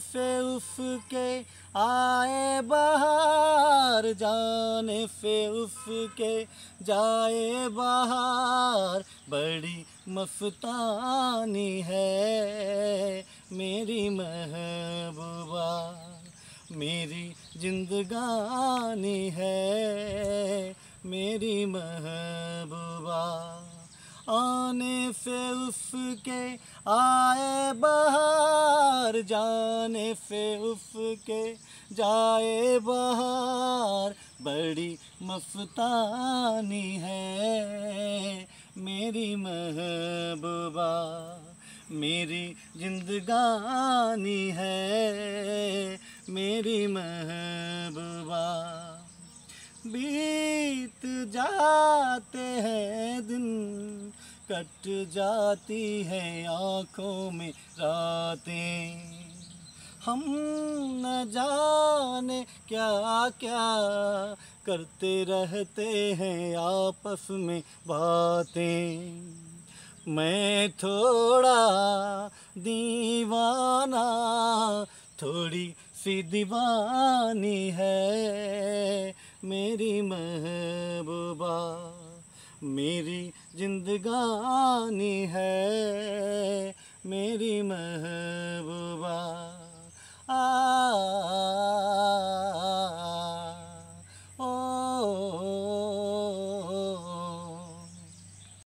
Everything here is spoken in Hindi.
से उसके आए बाहर जान से उसके जाए बाहर बड़ी मस्तानी है मेरी महबूबा मेरी जिंदगानी है मेरी महबूबा आने से उसके आए बहार जाने से उफ के जाए बाहर बड़ी मस्तानी है मेरी महबूबा मेरी जिंदगानी है मेरी महबूबा बीत जाते हैं दिन कट जाती हैं आँखों में रातें हम न जाने क्या क्या करते रहते हैं आपस में बातें मैं थोड़ा दीवाना थोड़ी सी दीवानी है मेरी महबूबा मेरी जिंदगानी है मेरी मैं